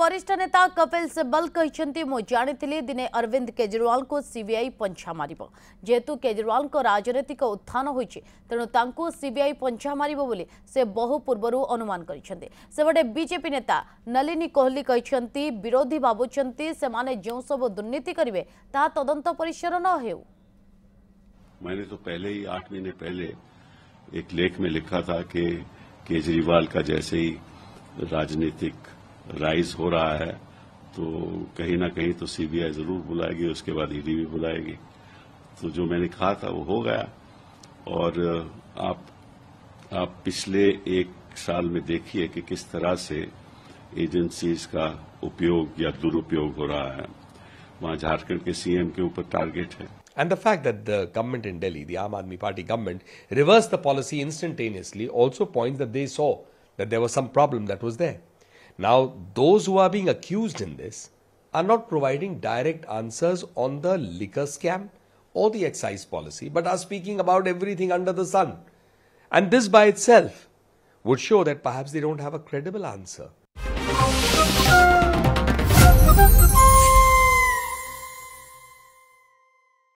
वरिष्ठ नेता कपिल सिब्बल कहते मु जाणी दिने अरविंद केजरीवाल को सीबीआई पंछा मार जेहेतु केजरीवाल को राजनैतिक उत्थान हो तेणु सीबीआई पंछा मार से बहु पूर्व अनुमान करपटे बीजेपी नेता नलिनी कोहली कहते विरोधी भावुंच से माने जो सब दुर्नीति करे तदंत परिसर न हो मैंने तो पहले ही आठ महीने पहले एक लेख में लिखा था कि केजरीवाल का जैसे ही राजनीतिक राइज हो रहा है तो कहीं ना कहीं तो सीबीआई जरूर बुलाएगी उसके बाद ईडी भी बुलाएगी तो जो मैंने कहा था वो हो गया और आप आप पिछले एक साल में देखिए कि किस तरह से एजेंसीज का उपयोग या दुरुपयोग हो रहा है वहां झारखंड के सीएम के ऊपर टारगेट है And the fact that the government in Delhi, the Aam Aadmi Party government, reversed the policy instantaneously also points that they saw that there was some problem that was there. Now, those who are being accused in this are not providing direct answers on the liquor scam or the excise policy, but are speaking about everything under the sun. And this by itself would show that perhaps they don't have a credible answer.